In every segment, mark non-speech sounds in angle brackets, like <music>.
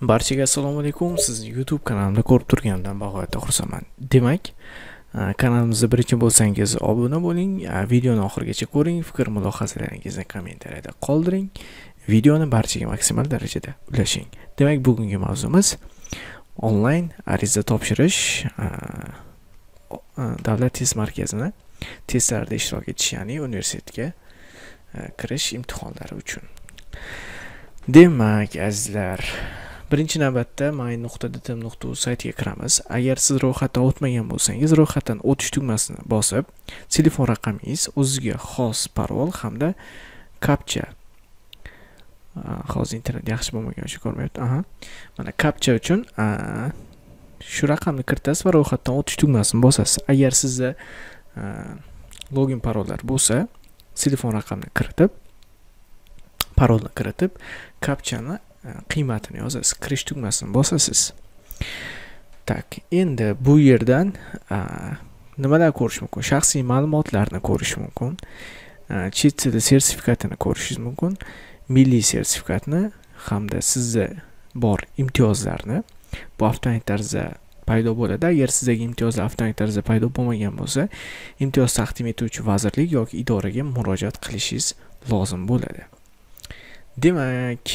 barchaga assalomu alaykum sizni youtube kanalimda ko'rib turganimdan bag'oyatda xursandman demak e, kanalimizga birinchi bo'lsangiz obuna bo'ling e, videoni oxirigacha ko'ring fikr mulohazalaringizni kommentariyada qoldiring videoni barchaga maksimal darajada ulashing demak bugungi mavzumiz onlayn ariza topshirish e, davlat test markazini testlarda ishtirok etish ya'ni universitetga kirish imtihonlari uchun demak azizlar birinchi navbatda my.dtm.uz saytiga kiramiz agar siz ro'yxatdan o'tmagan bo'lsangiz ro'yxatdan o'tish tugmasini bosib telefon raqamingiz o'zizga xos parol hamda kapcha hozir internet yaxshi bo'lmagan uchun ko'rmayapti aha mana kapcha uchun shu raqamni kiritasiz va ro'yxatdan o'tish tugmasini bosasiz agar sizda login parollar bo'lsa telefon raqamini kiritib parolni kiritib kapchani qiymatini yozasiz kirish tugmasini bosasiz так endi bu yerdan nimalar ko'rish mumkin shaxsiy ma'lumotlarni ko'rish mumkin chet tili sertifikatini ko'rishingiz mumkin milliy sertifikatni hamda sizda bor imtiyozlarni bu avtomatik tarzda paydo bo'ladi agar sizdagi imtiyozlar avtomatik tarzda paydo bo'lmagan bo'lsa imtiyoz taqdim etuvchi vazirlik yoki idoraga murojaat qilishingiz lozim bo'ladi demak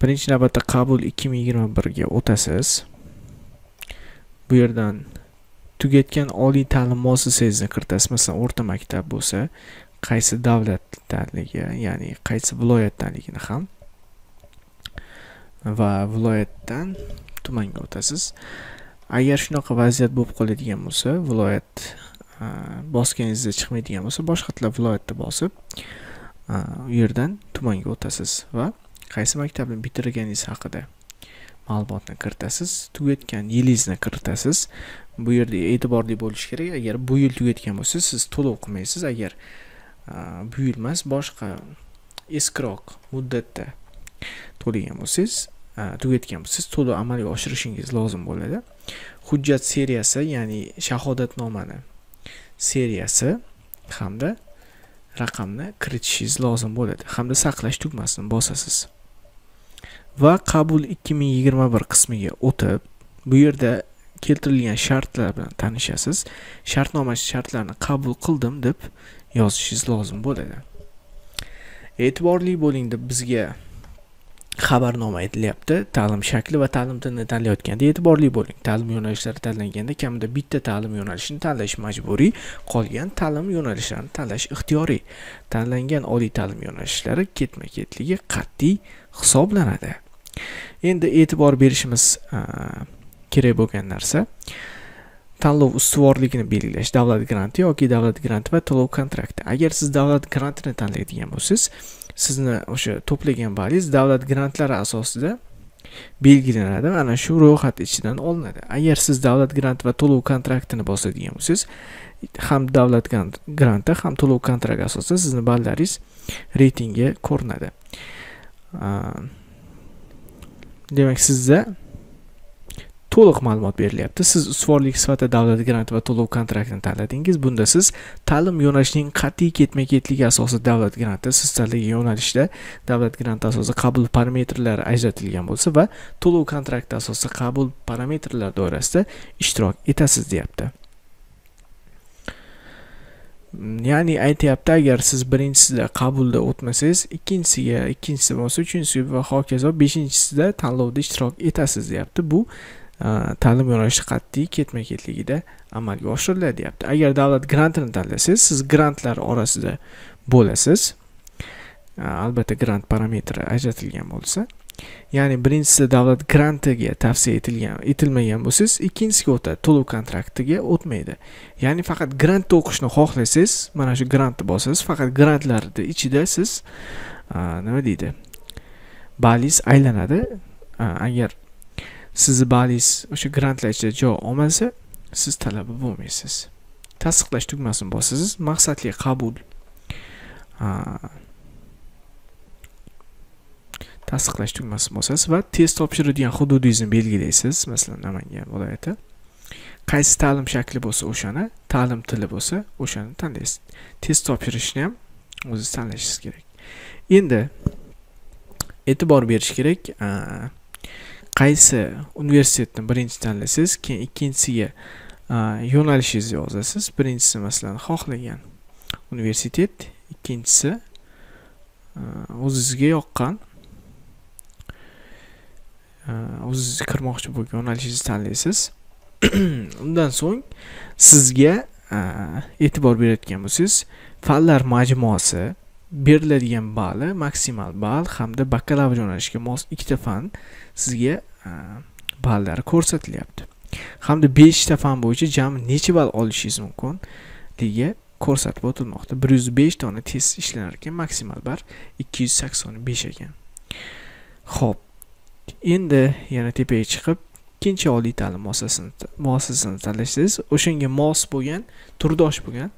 birinchi navbatda qabul 2021 ga o'tasiz bu yerdan tugatgan oliy ta'lim muassasangizni kiritasiz masalan o'rta maktab bo'lsa qaysi davlatdanligi ya'ni qaysi viloyatdanligini ham va viloyatdan tumanga o'tasiz agar shunaqa vaziyat bo'lib qoladigan bo'lsa viloyat bosganingizda chiqmaydigan bo'lsa boshqa viloyatda bosib u yerdan tumanga o'tasiz va qaysi maktabni bitirganingiz haqida ma'lumotni kiritasiz tugatgan yilingizni kiritasiz bu yerda e'tiborli bo'lish kerak agar bu yil tugatgan bo'lsangiz siz to'lov qilmaysiz agar bu yil emas boshqa eskiroq muddatda to'lagan bo'lsangiz tugatgan bo'lsangiz to'lov amalga oshirishingiz lozim bo'ladi hujjat seriyasi ya'ni shahodatnomani seriyasi hamda raqamni kiritishingiz lozim bo'ladi hamda saqlash tugmasini bosasiz va qabul 2021 qismiga o'tib bu yerda keltirilgan shartlar bilan tanishasiz shartnoma shartlarini qabul qildim deb yozishingiz lozim bo'ladi e'tiborli bo'ling deb bizga xabarnoma aytilyapti ta'lim shakli va ta'lim tilini tanlayotganda e'tiborli bo'ling ta'lim yo'nalishlari tanlanganda kamida bitta ta'lim yo'nalishini tanlash majburiy qolgan ta'lim yo'nalishlarini tanlash ixtiyoriy tanlangan oliy ta'lim yo'nalishlari ketma ketligi qat'iy hisoblanadi endi e'tibor berishimiz kerak bo'lgan narsa tanlov ustuvorligini belgilash davlat granti yoki davlat granti va to'lov kontrakti agar siz davlat grantini tanlaydigan bo'lsangiz sizni o'sha to'plagan balingiz davlat grantlari asosida belgilanadi ana shu ro'yxat ichidan olinadi agar siz davlat granti va to'lov kontraktini bosadigan bo'lsangiz ham davlat granti ham to'lov kontrakti asosida sizni ballaringiz reytingga ko'rinadi demak sizda to'liq ma'lumot berilyapti siz ustuvorlik sifatida davlat granti va to'lov kontraktini tanladingiz bunda siz ta'lim yo'nalishining qat'iy ketma ketligi asosida davlat granti siz tanlagan yo'nalishda davlat granti asosida qabul parametrlari ajratilgan bo'lsa va to'lov kontrakti asosida qabul parametrlari doirasida ishtirok etasiz deyapti ya'ni aytyapti agar siz birinchisida qabulda o'tmasangiz ikkinchisiga ikkinchisi bo'lsa uchinchisiga va hokazo beshinchisida tanlovda ishtirok etasiz deyapti bu ta'lim yo'nalishi qat'iy ketma ketligida amalga oshiriladi deyapti agar davlat grantini tanlasangiz siz grantlar orasida bo'lasiz albatta grant parametri ajratilgan bo'lsa ya'ni birinchisi davlat grantiga tavsiya etilgan etilmagan bo'lsangiz ikkinchisiga o'tadi to'lov kontraktiga o'tmaydi ya'ni faqat grantda o'qishni xohlasangiz mana shu grantni bosasiz faqat grantlarni ichida siz nima deydi balingiz aylanadi agar sizni balingiz o'sha grantlar ichida javob olmasa siz talaba bo'lmaysiz tasdiqlash tugmasini bosasiz maqsadli qabul tasdiqlash tugmasi bosasiz va test topshiradigan hududingizni belgilaysiz masalan namangan viloyati qaysi ta'lim shakli bo'lsa o'shani ta'lim tili bo'lsa o'shani tanlaysiz test topshirishni ham o'zingiz tanlashingiz kerak endi e'tibor berish kerak qaysi universitetni birinchi tanlasangiz keyin ikkinchisiga yo'nalishingizni yozasiz birinchisi masalan xohlagan universitet ikkinchisi o'zizga yoqqan o'zingizni э, kirmoqchi bo'lgan yo'nalishingizni tanlaysiz <clears throat> undan so'ng sizga э, e'tibor berayotgan bo'lsangiz fanlar majmuasi beriladigan balli maksimal ball hamda bakalavr yo'nalishiga mos ikkita fan sizga э, ballari ko'rsatilyapti hamda beshta fan bo'yicha jami necha ball olishingiz mumkinligi ko'rsatib o'tilmoqda bir yuz besh dona test ishlanar ekan maksimal ball ikki yuz sakson besh ekan ho'p endi yana tepaga chiqib ikkinchi oliy ta'lim muassasasini muassasasini tanlasangiz o'shanga mos bo'lgan turdosh bo'lgan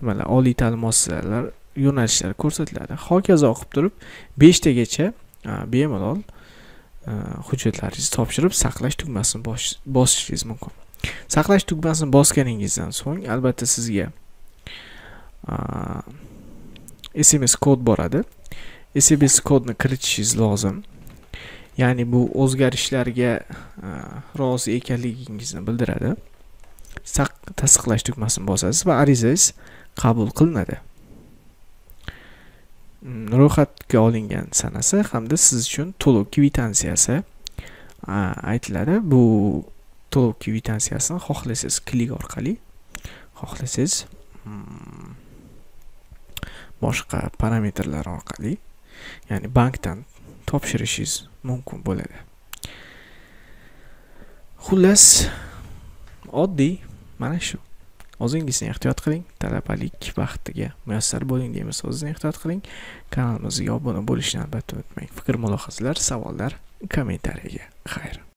nimalar oliy ta'lim muassasalari yo'nalishlari ko'rsatiladi hokazo o'qib turib beshtagacha bemalol hujjatlaringizni topshirib saqlash tugmasini bosishingiz mumkin saqlash tugmasini bosganingizdan so'ng albatta sizga sms kod boradi sms kodni kiritishingiz lozim ya'ni bu o'zgarishlarga e, rozi ekanligingizni bildiradi tasdiqlash tugmasini bosasiz va arizangiz qabul qilinadi mm, ro'yxatga olingan sanasi hamda siz uchun to'lov kvittansiyasi aytiladi bu to'lov kvittansiyasini xohlasangiz klik orqali xohlasangiz mm, boshqa parametrlar orqali ya'ni bankdan topshirishingiz mumkin bo'ladi xullas oddiy mana shu o'zingizni ehtiyot qiling talabalik vaqtiga muyassar bo'ling deymiz o'zingizni ehtiyot qiling kanalimizga obuna bo'lishni albatta unutmang fikr mulohazalar savollar kommentariyaga xayr